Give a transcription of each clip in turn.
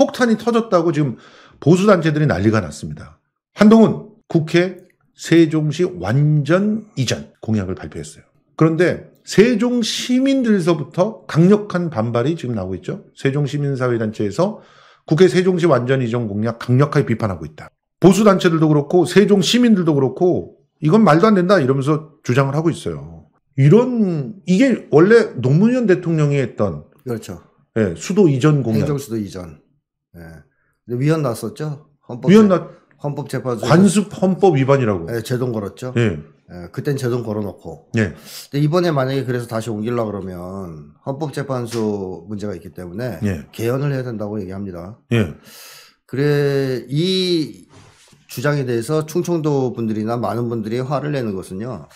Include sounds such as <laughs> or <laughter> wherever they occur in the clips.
폭탄이 터졌다고 지금 보수단체들이 난리가 났습니다. 한동훈 국회 세종시 완전 이전 공약을 발표했어요. 그런데 세종 시민들서부터 강력한 반발이 지금 나오고 있죠. 세종 시민사회단체에서 국회 세종시 완전 이전 공약 강력하게 비판하고 있다. 보수 단체들도 그렇고 세종 시민들도 그렇고 이건 말도 안 된다 이러면서 주장을 하고 있어요. 이런 이게 원래 노무현 대통령이 했던 그렇죠. 예, 수도 이전 공약. 세종 수도 이전. 예. 위헌 났었죠. 헌법 위헌 났 헌법재판소 관습 헌법 위반이라고. 예, 제동 걸었죠. 예. 예, 그땐 제동 걸어놓고. 예. 근데 이번에 만약에 그래서 다시 옮길라 그러면 헌법재판소 문제가 있기 때문에 예. 개헌을 해야 된다고 얘기합니다. 예. 그래 이 주장에 대해서 충청도 분들이나 많은 분들이 화를 내는 것은요.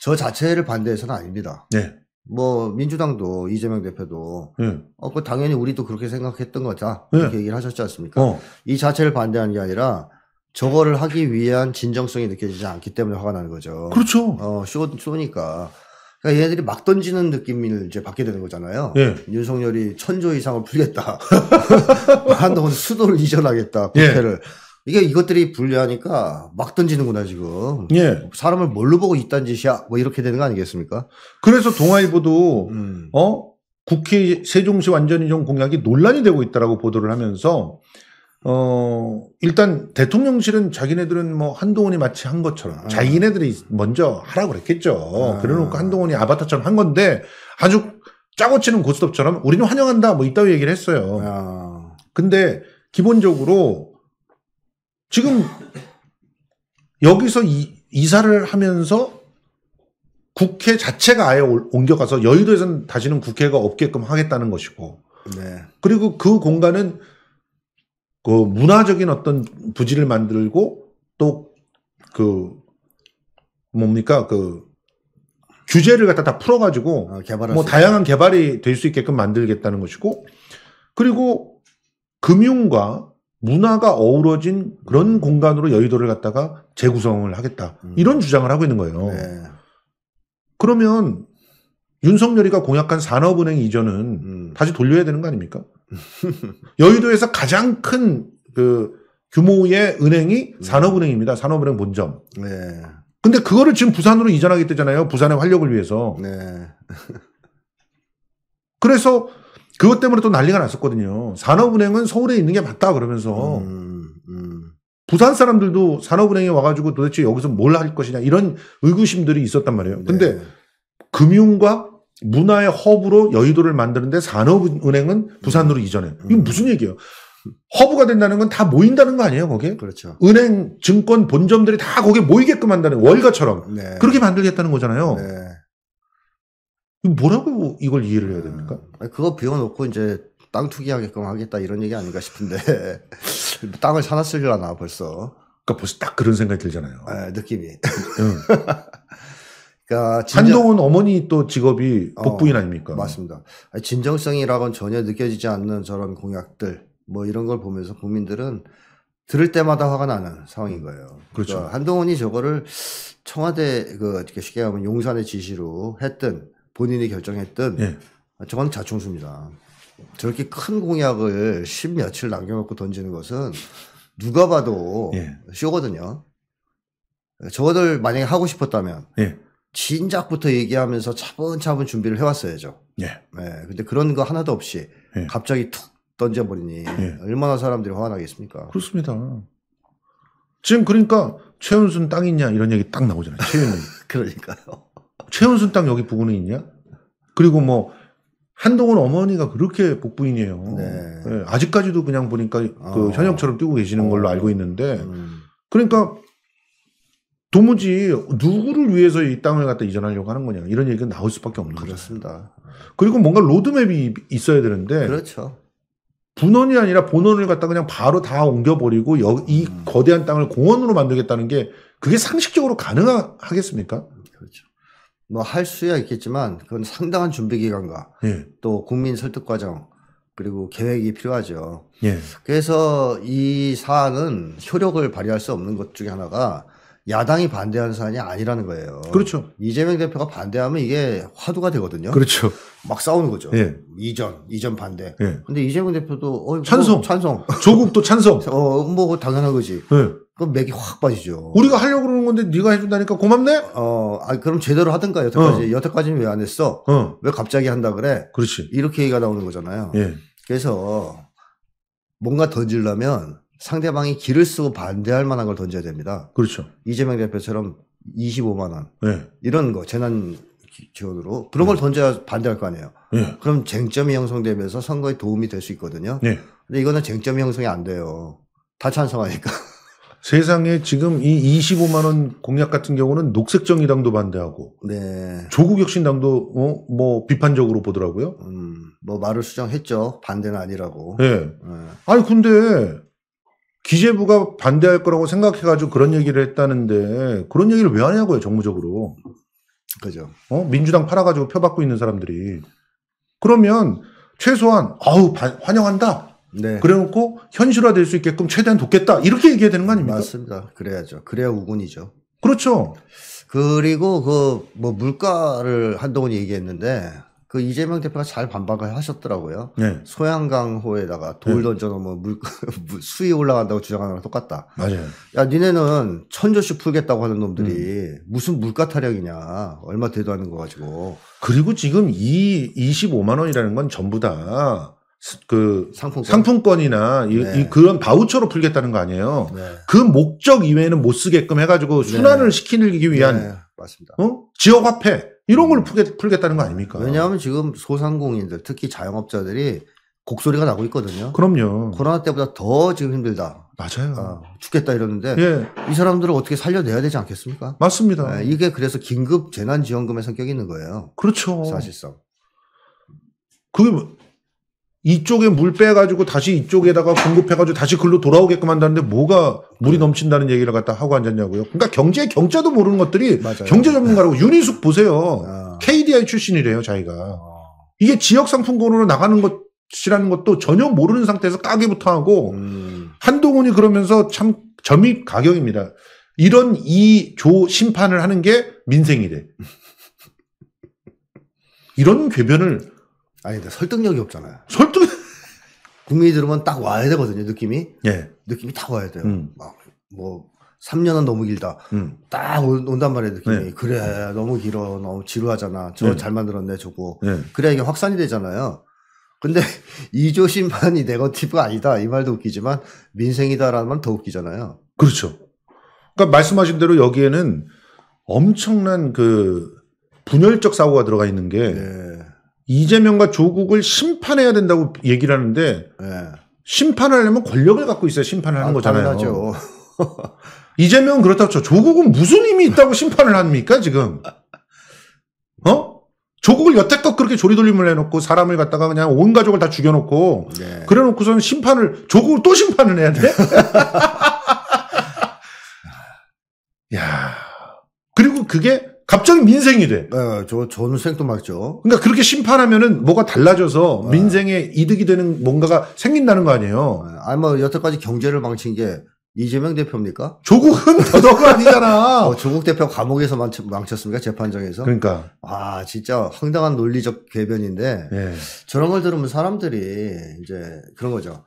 저 자체를 반대해서는 아닙니다. 예. 뭐 민주당도 이재명 대표도 네. 어, 그 당연히 우리도 그렇게 생각했던 거다 네. 이렇게 얘기를 하셨지 않습니까? 어. 이 자체를 반대하는 게 아니라 저거를 하기 위한 진정성이 느껴지지 않기 때문에 화가 나는 거죠. 그렇죠. 어, 쇼, 쇼니까. 그러니까 얘네들이 막 던지는 느낌을 이제 받게 되는 거잖아요. 예. 윤석열이 천조 이상을 풀겠다. <laughs> 한동훈 수도를 이전하겠다. 예. 국회를. 예. 이게 이것들이 불리하니까 막 던지는구나 지금. 예. 사람을 뭘로 보고 있단 짓이야? 뭐 이렇게 되는 거 아니겠습니까? 그래서 동아일보도 음. 어 국회 세종시 완전이전 공약이 논란이 되고 있다라고 보도를 하면서 어 일단 대통령실은 자기네들은 뭐 한동훈이 마치 한 것처럼 아. 자기네들이 먼저 하라고 그랬겠죠. 아. 그래놓고 한동훈이 아바타처럼 한 건데 아주 짜고 치는 고스톱처럼 우리는 환영한다 뭐 이따위 얘기를 했어요. 아. 근데 기본적으로 지금 여기서 이, 이사를 하면서 국회 자체가 아예 옮겨가서 여의도에서는 다시는 국회가 없게끔 하겠다는 것이고 네. 그리고 그 공간은 그 문화적인 어떤 부지를 만들고 또 그 뭡니까 그 규제를 갖다 다 풀어가지고 아, 뭐 다양한 개발이 될 수 있게끔 만들겠다는 것이고 그리고 금융과 문화가 어우러진 그런 공간으로 여의도를 갖다가 재구성을 하겠다. 음. 이런 주장을 하고 있는 거예요. 네. 그러면 윤석열이가 공약한 산업은행 이전은 음. 다시 돌려야 되는 거 아닙니까? <laughs> 여의도에서 가장 큰 그 규모의 은행이 음. 산업은행입니다. 산업은행 본점. 네. 근데 그거를 지금 부산으로 이전하겠다잖아요. 부산의 활력을 위해서. 네. <laughs> 그래서 그것 때문에 또 난리가 났었거든요. 산업은행은 서울에 있는 게 맞다 그러면서 음, 음. 부산 사람들도 산업은행에 와가지고 도대체 여기서 뭘 할 것이냐 이런 의구심들이 있었단 말이에요. 네. 근데 금융과 문화의 허브로 여의도를 만드는데 산업은행은 부산으로 음. 이전해. 음. 이건 무슨 얘기예요? 허브가 된다는 건 다 모인다는 거 아니에요, 거기에? 그렇죠. 은행, 증권, 본점들이 다 거기에 모이게끔 한다는, 월가처럼. 네. 그렇게 만들겠다는 거잖아요. 네. 뭐라고 이걸 이해를 해야 됩니까? 그거 비워놓고 이제 땅 투기하게끔 하겠다 이런 얘기 아닌가 싶은데 <laughs> 땅을 사놨을려나 벌써. 그러니까 벌써 딱 그런 생각이 들잖아요. 아, 느낌이. 응. <laughs> 그러니까 진정... 한동훈 어머니 또 직업이 어, 복부인 어, 아닙니까? 맞습니다. 진정성이라고는 전혀 느껴지지 않는 저런 공약들 뭐 이런 걸 보면서 국민들은 들을 때마다 화가 나는 상황인 거예요. 그렇죠. 그러니까 한동훈이 저거를 청와대 그 어떻게 쉽게 하면 용산의 지시로 했든 본인이 결정했든 예. 저건 자충수입니다. 저렇게 큰 공약을 십 며칠 남겨놓고 던지는 것은 누가 봐도 예. 쇼거든요. 저거들 만약에 하고 싶었다면 예. 진작부터 얘기하면서 차분차분 준비를 해왔어야죠. 예. 네. 근데 그런 거 하나도 없이 예. 갑자기 툭 던져버리니 예. 얼마나 사람들이 화가 나겠습니까? 그렇습니다. 지금 그러니까 최은순 땅 있냐 이런 얘기 딱 나오잖아요. 최은순. <laughs> 그러니까요. 최은순 땅 여기 부근에 있냐? 그리고 뭐 한동훈 어머니가 그렇게 복부인이에요. 네. 네. 아직까지도 그냥 보니까 그 어. 현역처럼 뛰고 계시는 걸로 어. 알고 있는데 음. 그러니까 도무지 누구를 위해서 이 땅을 갖다 이전하려고 하는 거냐 이런 얘기가 나올 수밖에 없는 거죠. 그렇습니다. 거잖아요. 그리고 뭔가 로드맵이 있어야 되는데 그렇죠. 분원이 아니라 본원을 갖다 그냥 바로 다 옮겨버리고 여, 이 음. 거대한 땅을 공원으로 만들겠다는 게 그게 상식적으로 가능하겠습니까? 그렇죠. 뭐할 수야 있겠지만 그건 상당한 준비 기간과 예. 또 국민 설득 과정 그리고 계획이 필요하죠. 예. 그래서 이 사안은 효력을 발휘할 수 없는 것 중에 하나가 야당이 반대하는 사안이 아니라는 거예요. 그렇죠. 이재명 대표가 반대하면 이게 화두가 되거든요. 그렇죠. 막 싸우는 거죠. 예. 이전, 이전 반대. 예. 근데 이재명 대표도 어, 찬성, 찬성. 조국도 찬성. <laughs> 어, 뭐 당연한 거지. 예. 그 맥이 확 빠지죠. 우리가 하려고 그러는 건데 네가 해준다니까 고맙네. 어, 아 그럼 제대로 하든가 여태까지 어. 여태까지는 왜 안 했어? 어. 왜 갑자기 한다 그래? 그렇지. 이렇게 얘기가 나오는 거잖아요. 예. 그래서 뭔가 던질라면 상대방이 길을 쓰고 반대할 만한 걸 던져야 됩니다. 그렇죠. 이재명 대표처럼 25만 원 예. 이런 거 재난 지원으로 그런 걸 예. 던져야 반대할 거 아니에요. 예. 그럼 쟁점이 형성되면서 선거에 도움이 될 수 있거든요. 예. 근데 이거는 쟁점이 형성이 안 돼요. 다 찬성하니까. 세상에 지금 이 25만 원 공약 같은 경우는 녹색정의당도 반대하고 네. 조국혁신당도 어? 뭐 비판적으로 보더라고요. 음, 뭐 말을 수정했죠. 반대는 아니라고. 네. 네. 아니 근데 기재부가 반대할 거라고 생각해가지고 그런 얘기를 했다는데 그런 얘기를 왜 하냐고요 정무적으로. 그죠. 어 민주당 팔아가지고 펴받고 있는 사람들이 그러면 최소한 아우 환영한다. 네. 그래놓고 현실화될 수 있게끔 최대한 돕겠다 이렇게 얘기해야 되는 거 아닙니까? 맞습니다. 그래야죠. 그래야 우군이죠. 그렇죠. 그리고 그 뭐 물가를 한동훈 얘기했는데 그 이재명 대표가 잘 반박을 하셨더라고요. 네. 소양강호에다가 돌 네. 던져놓으면 물, <laughs> 수위 올라간다고 주장하는 거랑 똑같다. 맞아요. 야, 니네는 천조씩 풀겠다고 하는 놈들이 음. 무슨 물가 타령이냐. 얼마 되도 하는거 가지고. 그리고 지금 이 25만원이라는 건 전부 다그 상품권. 상품권이나 네. 이 그런 바우처로 풀겠다는 거 아니에요. 네. 그 목적 이외에는 못 쓰게끔 해가지고 네. 순환을 네. 시키기 위한 네, 맞습니다. 어? 지역 화폐 이런 걸 음. 풀겠, 풀겠다는 거 아닙니까? 왜냐하면 지금 소상공인들 특히 자영업자들이 곡소리가 나고 있거든요. 그럼요. 코로나 때보다 더 지금 힘들다. 맞아요. 어, 죽겠다 이러는데 예. 이 사람들을 어떻게 살려내야 되지 않겠습니까? 맞습니다. 네, 이게 그래서 긴급 재난지원금의 성격이 있는 거예요. 그렇죠. 사실상. 그게 뭐, 이쪽에 물 빼가지고 다시 이쪽에다가 공급해가지고 다시 글로 돌아오게끔 한다는데 뭐가 물이 네. 넘친다는 얘기를 갖다 하고 앉았냐고요. 그러니까 경제 경자도 모르는 것들이 맞아요. 경제 전문가라고 윤희숙 네. 보세요. 아. KDI 출신이래요, 자기가. 아. 이게 지역 상품권으로 나가는 것이라는 것도 전혀 모르는 상태에서 까기부터 하고 음. 한동훈이 그러면서 참 점입 가격입니다. 이런 이 조 심판을 하는 게 민생이래. <laughs> 이런 궤변을 아니, 근데 설득력이 없잖아요. 설득? 국민이 들으면 딱 와야 되거든요, 느낌이. 예. 느낌이 딱 와야 돼요. 음. 막, 뭐, 3년은 너무 길다. 음. 딱 온단 말이에요, 느낌이. 예. 그래, 너무 길어. 너무 지루하잖아. 저거 예. 잘 만들었네, 저거. 예. 그래야 이게 확산이 되잖아요. 근데 <laughs> 이조심만이 네거티브가 아니다. 이 말도 웃기지만 민생이다라는 말더 웃기잖아요. 그렇죠. 그러니까 말씀하신 대로 여기에는 엄청난 그 분열적 사고가 들어가 있는 게 네. 이재명과 조국을 심판해야 된다고 얘기를 하는데 네. 예. 심판 하려면 권력을 갖고 있어야 심판을 하는 아, 거잖아요. <laughs> 이재명은 그렇다고 쳐. 조국은 무슨 힘이 있다고 심판을 합니까, 지금? 어? 조국을 여태껏 그렇게 조리돌림을 해놓고 사람을 갖다가 그냥 온 가족을 다 죽여놓고 네. 그래놓고서는 심판을, 조국을 또 심판을 해야 돼? <laughs> 야 그리고 그게 갑자기 민생이 돼. 네, 저 저는 생도 맞죠. 그러니까 그렇게 심판하면은 뭐가 달라져서 네. 민생에 이득이 되는 뭔가가 생긴다는 거 아니에요. 네, 아니 뭐 여태까지 경제를 망친 게 이재명 대표입니까? 조국은 <laughs> 더더욱 아니잖아. 어, 조국 대표 감옥에서 망쳤, 망쳤습니까? 재판장에서? 그러니까. 아, 진짜 황당한 논리적 궤변인데 네. 예. 저런 걸 들으면 사람들이 이제 그런 거죠.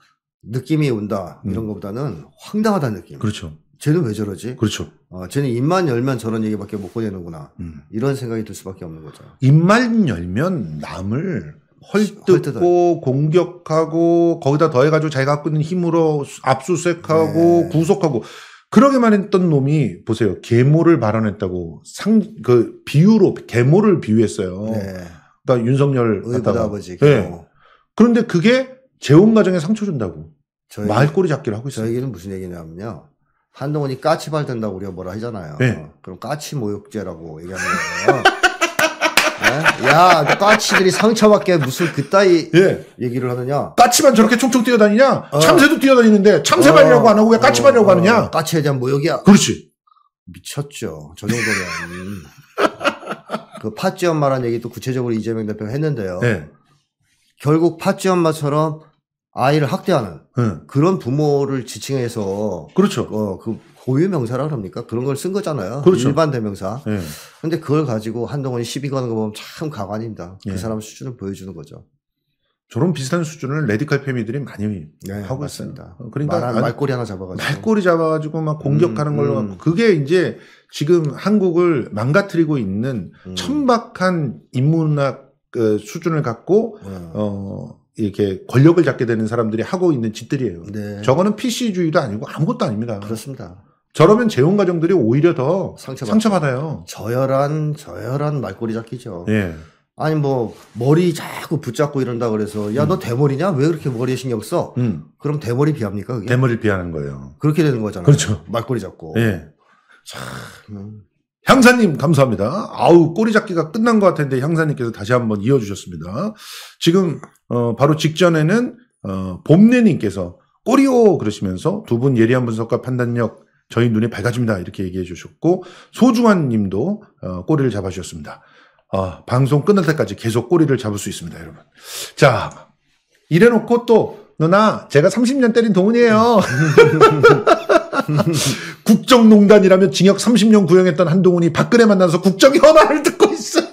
느낌이 온다 이런 음. 것보다는 황당하다는 느낌. 그렇죠. 쟤는 왜 저러지? 그렇죠. 어, 쟤는 입만 열면 저런 얘기밖에 못 꺼내는구나. 음. 이런 생각이 들 수밖에 없는 거죠. 입만 열면 남을 헐뜯고 공격하고 거기다 더해가지고 자기가 갖고 있는 힘으로 압수수색하고 네. 구속하고 그러게만 했던 놈이 보세요 계모를 발언했다고 상 그 비유로 계모를 비유했어요. 네. 그러니까 윤석열 의붓 아버지. 네. 그런데 그게 재혼 가정에 상처 준다고 말꼬리 잡기를 하고 있어요. 저에게는 무슨 얘기냐면요. 한동훈이 까치발 된다고 우리가 뭐라 하잖아요. 네. 그럼 까치 모욕죄라고 얘기하는 거예요. 네? 야, 그 까치들이 상처받게 무슨 그따위 예. 얘기를 하느냐? 까치만 저렇게 총총 뛰어다니냐? 어. 참새도 뛰어다니는데 참새발이라고 어. 안 하고 왜 까치발이라고 어. 하느냐? 까치에 대한 모욕이야. 그렇지. 미쳤죠. 저 정도면. 그 팥쥐 엄마란 얘기도 구체적으로 이재명 대표가 했는데요. 네. 결국 팥쥐 엄마처럼 아이를 학대하는 응. 예. 그런 부모를 지칭해서 그렇죠. 어, 그 고유 명사라 그럽니까? 그런 걸 쓴 거잖아요. 그렇죠. 일반 대명사. 그런데 예. 그걸 가지고 한동훈이 시비 거는 거 보면 참 가관입니다. 그 예. 사람 수준을 보여주는 거죠. 저런 비슷한 수준을 레디칼 패미들이 많이 네, 하고 있습니다. 어, 그러니까 말, 말꼬리 하나 잡아가지고 말꼬리 잡아가지고 막 공격하는 음, 걸로 음. 그게 이제 지금 한국을 망가뜨리고 있는 음. 천박한 인문학 그 수준을 갖고 음. 어 이렇게 권력을 잡게 되는 사람들이 하고 있는 짓들이에요. 네. 저거는 PC주의도 아니고 아무것도 아닙니다. 그렇습니다. 저러면 재혼 가정들이 오히려 더 상처받, 상처받아요. 저열한 저열한 말꼬리 잡기죠. 예. 아니 뭐 머리 자꾸 붙잡고 이런다 그래서 야너 음. 대머리냐 왜 그렇게 머리에 신경 써? 음. 그럼 대머리 비합니까? 그게? 대머리 비하는 거예요. 그렇게 되는 거잖아요. 그렇죠. 말꼬리 잡고. 예. 참 음. 향사님 감사합니다. 아우 꼬리 잡기가 끝난 것 같은데 향사님께서 다시 한번 이어주셨습니다. 지금 어, 바로 직전에는 어, 봄내님께서 꼬리오 그러시면서 두 분 예리한 분석과 판단력 저희 눈이 밝아집니다 이렇게 얘기해 주셨고 소중한님도 어, 꼬리를 잡아주셨습니다. 어, 방송 끝날 때까지 계속 꼬리를 잡을 수 있습니다 여러분. 자 이래놓고 또 누나 제가 30년 때린 동훈이에요. <laughs> 국정농단이라며 징역 30년 구형했던 한동훈이 박근혜 만나서 국정 현안을 듣고 있어요.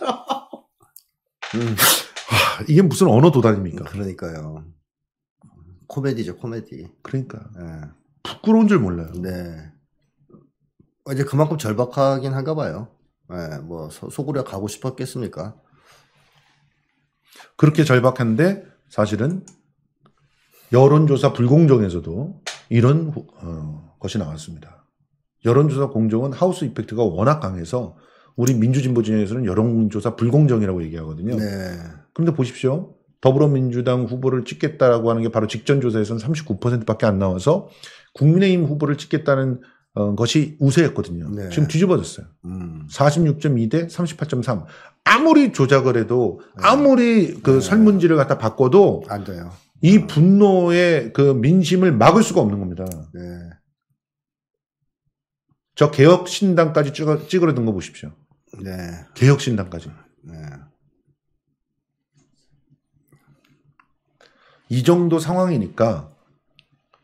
음. 하, 이게 무슨 언어 도단입니까? 그러니까요. 코미디죠, 코미디. 그러니까. 네. 부끄러운 줄 몰라요. 네. 어, 이제 그만큼 절박하긴 한가 봐요. 네, 뭐, 소구려 가고 싶었겠습니까? 그렇게 절박한데 사실은 여론조사 불공정에서도 이런 어, 것이 나왔습니다. 여론조사 공정은 하우스 이펙트가 워낙 강해서 우리 민주진보 진영에서는 여론조사 불공정이라고 얘기하거든요. 네. 그런데 보십시오. 더불어민주당 후보를 찍겠다라고 하는 게 바로 직전 조사에서는 39%밖에 안 나와서 국민의힘 후보를 찍겠다는 어, 것이 우세였거든요 네. 지금 뒤집어졌어요. 음. 46.2 대 38.3. 아무리 조작을 해도 네. 아무리 그 네. 설문지를 갖다 바꿔도 안 돼요. 이 분노의 그 민심을 막을 수가 없는 겁니다. 네. 저 개혁신당까지 찌그러, 찌그러든 거 보십시오. 네. 개혁신당까지. 네. 이 정도 상황이니까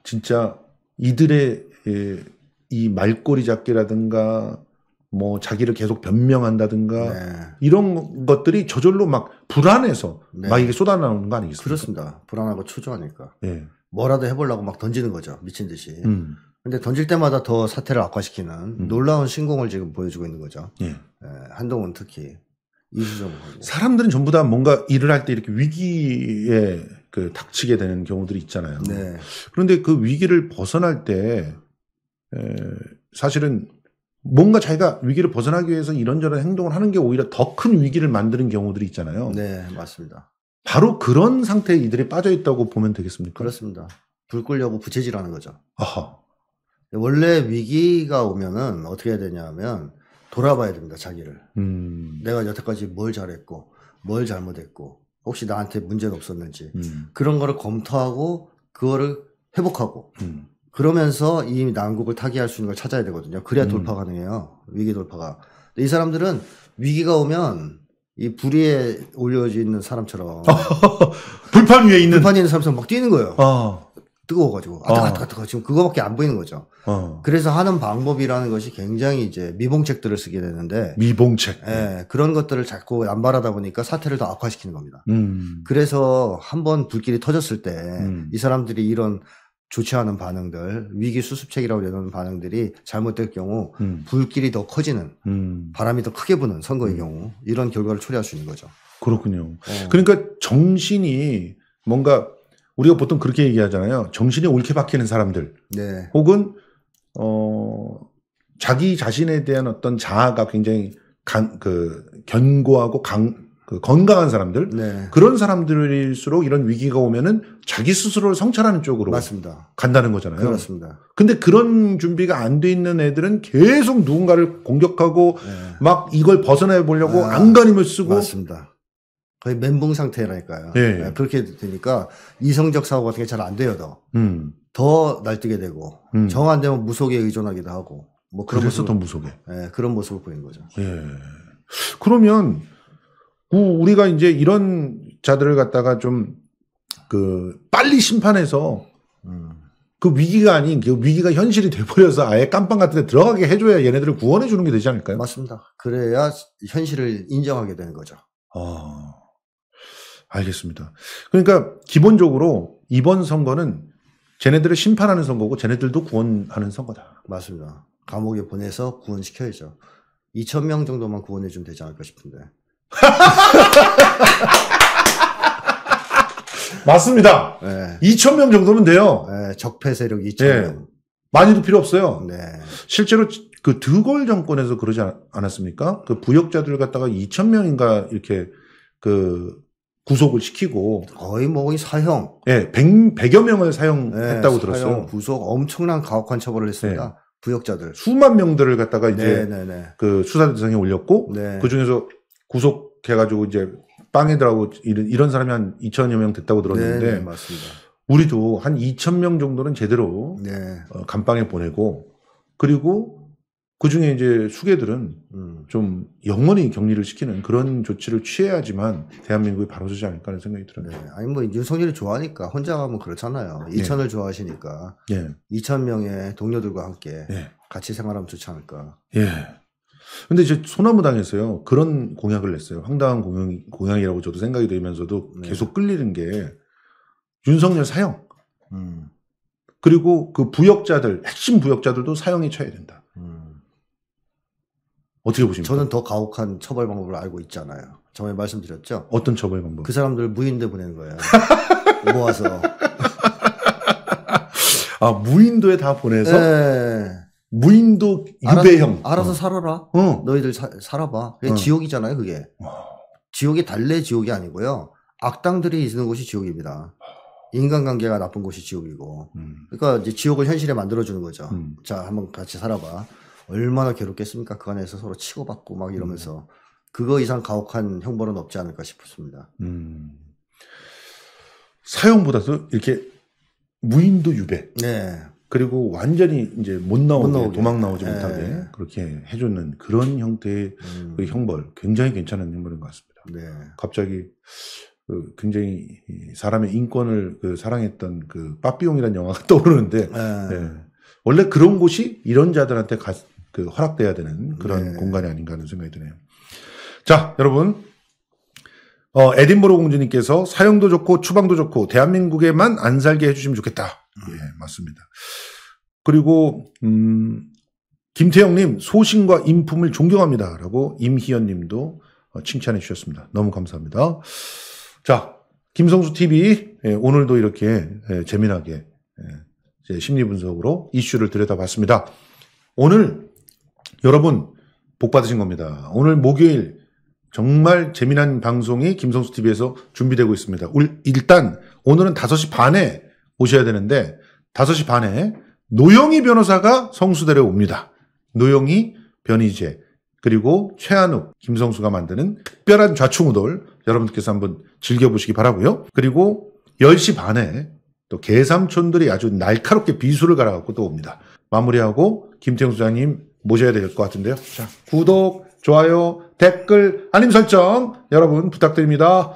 진짜 이들의 이 말꼬리 잡기라든가 뭐 자기를 계속 변명한다든가 네. 이런 것들이 저절로 막 불안해서 네. 막 이게 쏟아나오는 거 아니겠습니까? 그렇습니다. 불안하고 초조하니까. 네. 뭐라도 해보려고 막 던지는 거죠. 미친 듯이. 음. 근데 던질 때마다 더 사태를 악화시키는 음. 놀라운 신공을 지금 보여주고 있는 거죠. 예. 예, 한동훈 특히 이수정하 사람들은 전부 다 뭔가 일을 할 때 이렇게 위기에 그 닥치게 되는 경우들이 있잖아요. 네. 그런데 그 위기를 벗어날 때 에, 사실은 뭔가 자기가 위기를 벗어나기 위해서 이런저런 행동을 하는 게 오히려 더 큰 위기를 만드는 경우들이 있잖아요. 네, 맞습니다. 바로 그런 상태에 이들이 빠져 있다고 보면 되겠습니까? 그렇습니다. 불 끌려고 부채질하는 거죠. 아하. 원래 위기가 오면은 어떻게 해야 되냐면 돌아봐야 됩니다 자기를. 음. 내가 여태까지 뭘 잘했고 뭘 잘못했고 혹시 나한테 문제가 없었는지 음. 그런 거를 검토하고 그거를 회복하고 음. 그러면서 이 난국을 타개할 수 있는 걸 찾아야 되거든요. 그래야 음. 돌파 가능해요. 위기 돌파가. 이 사람들은 위기가 오면 이불리에 올려져 있는 사람처럼 <laughs> 불판 위에 있는 불판 위에 있는 사람처럼 막 뛰는 거예요. 어. 뜨거워가지고 아뜨가뜨가 어. 지금 그거밖에 안 보이는 거죠. 어. 그래서 하는 방법이라는 것이 굉장히 이제 미봉책들을 쓰게 되는데 미봉책. 예, 그런 것들을 자꾸 남발하다 보니까 사태를 더 악화시키는 겁니다. 음. 그래서 한 번 불길이 터졌을 때이 음. 사람들이 이런 좋지 않은 반응들 위기 수습책이라고 내놓는 반응들이 잘못될 경우 음. 불길이 더 커지는 음. 바람이 더 크게 부는 선거의 경우 이런 결과를 초래할 수 있는 거죠. 그렇군요. 어. 그러니까 정신이 뭔가 우리가 보통 그렇게 얘기하잖아요. 정신이 옳게 박히는 사람들. 네. 혹은, 어, 자기 자신에 대한 어떤 자아가 굉장히 간, 그, 견고하고 강, 그 건강한 사람들. 네. 그런 사람들일수록 이런 위기가 오면은 자기 스스로를 성찰하는 쪽으로. 맞습니다. 간다는 거잖아요. 그렇습니다. 근데 그런 준비가 안 돼 있는 애들은 계속 누군가를 공격하고 네. 막 이걸 벗어내 보려고 아, 안간힘을 쓰고. 맞습니다. 거의 멘붕 상태라니까요. 예. 네, 그렇게 되니까 이성적 사고 같은 게 잘안 돼요, 더. 음. 더 날뛰게 되고 음. 정안 되면 무속에 의존하기도 하고 뭐 그런 그래서 모습을, 더 무속에. 예, 그런 모습을 보인 거죠. 예. 그러면 우리가 이제 이런 자들을 갖다가 좀그 빨리 심판해서 음. 그 위기가 아닌 그 위기가 현실이 돼버려서 아예 깜빵 같은 데 들어가게 해줘야 얘네들을 구원해 주는 게 되지 않을까요? 맞습니다. 그래야 현실을 인정하게 되는 거죠. 아. 알겠습니다. 그러니까 기본적으로 이번 선거는 쟤네들을 심판하는 선거고 쟤네들도 구원하는 선거다. 맞습니다. 감옥에 보내서 구원시켜야죠. 2천명 정도만 구원해주면 되지 않을까 싶은데. <laughs> 맞습니다. 네. 2천명 정도면 돼요. 네, 적폐 세력 2 0 0명 많이도 필요 없어요. 네. 실제로 그 드골 정권에서 그러지 않았습니까? 그 부역자들 갖다가 2천명인가 이렇게 그 구속을 시키고 거의 뭐 사형. 예, 100, 100여 명을 사형했다고 네, 들었어요. 사형, 구속 엄청난 가혹한 처벌을 했습니다. 네. 부역자들. 수만 명들을 갖다가 이제 네, 네, 네. 그 수사 대상에 올렸고 네. 그 중에서 구속해 가지고 이제 빵에 들하고 이런 이런 사람이 한 2천여 명 됐다고 들었는데 맞습니다. 우리도 한 2천 명 정도는 제대로 어, 감방에 보내고 그리고 그 중에 이제 수개들은 음, 좀 영원히 격리를 시키는 그런 조치를 취해야지만 대한민국이 바로 서지 않을까 하는 생각이 들어요. 네. 아니 뭐 윤석열이 좋아하니까 혼자 가면 그렇잖아요. 네. 이천을 좋아하시니까 네. 예. 2천 명의 동료들과 함께 네. 같이 생활하면 좋지 않을까. 예. 근데 이제 소나무당에서요 그런 공약을 냈어요. 황당한 공약, 공약이라고 저도 생각이 들면서도 네. 계속 끌리는 게 윤석열 사형. 음. 그리고 그 부역자들 핵심 부역자들도 사형이 쳐야 된다. 어떻게 보십니까? 저는 더 가혹한 처벌 방법을 알고 있잖아요. 저번에 말씀드렸죠? 어떤 처벌 방법? 그 사람들 무인대 보내는 거예요. <laughs> 모아서. 아, 무인도에 다 보내서? 네. 무인도 유배형. 알아서, 알아서 어. 살아라. 어. 너희들 사, 살아봐. 그게 어. 지옥이잖아요, 그게. 지옥이 달래 지옥이 아니고요. 악당들이 있는 곳이 지옥입니다. 인간관계가 나쁜 곳이 지옥이고. 음. 그러니까 이제 지옥을 현실에 만들어주는 거죠. 음. 자, 한번 같이 살아봐. 얼마나 괴롭겠습니까? 그 안에서 서로 치고받고 막 이러면서 음. 그거 이상 가혹한 형벌은 없지 않을까 싶습니다. 음. 사형보다도 이렇게 무인도 유배. 네. 그리고 완전히 이제 못 나오게, 도망 나오지 네. 못하게 그렇게 해주는 그런 형태의 음. 그 형벌 굉장히 괜찮은 형벌인 것 같습니다. 네. 갑자기 그 굉장히 사람의 인권을 그 사랑했던 그 빠삐용이라는 영화가 <laughs> 떠오르는데 네. 네. 원래 그런 곳이 이런 자들한테 가, 그 허락돼야 되는 그런 네. 공간이 아닌가 하는 생각이 드네요. 자, 여러분. 어, 에딘버러 공주님께서 사용도 좋고 추방도 좋고 대한민국에만 안 살게 해주시면 좋겠다. 음. 예, 맞습니다. 그리고 음, 김태영님 소신과 인품을 존경합니다라고 임희연님도 어, 칭찬해 주셨습니다. 너무 감사합니다. 자, 김성수 TV 예, 오늘도 이렇게 예, 재미나게 예, 심리 분석으로 이슈를 들여다봤습니다. 오늘 여러분 복 받으신 겁니다. 오늘 목요일 정말 재미난 방송이 김성수 TV에서 준비되고 있습니다. 일단 오늘은 5시 반에 오셔야 되는데 5시 반에 노영희 변호사가 성수대로 옵니다. 노영희, 변희재 그리고 최한욱, 김성수가 만드는 특별한 좌충우돌 여러분께서 들 한번 즐겨보시기 바라고요. 그리고 10시 반에 또 개삼촌들이 아주 날카롭게 비수를 갈아갖고 또 옵니다. 마무리하고 김태형 수장님 모셔야 될 것 같은데요. 자, 구독, 좋아요, 댓글, 알림 설정 여러분 부탁드립니다.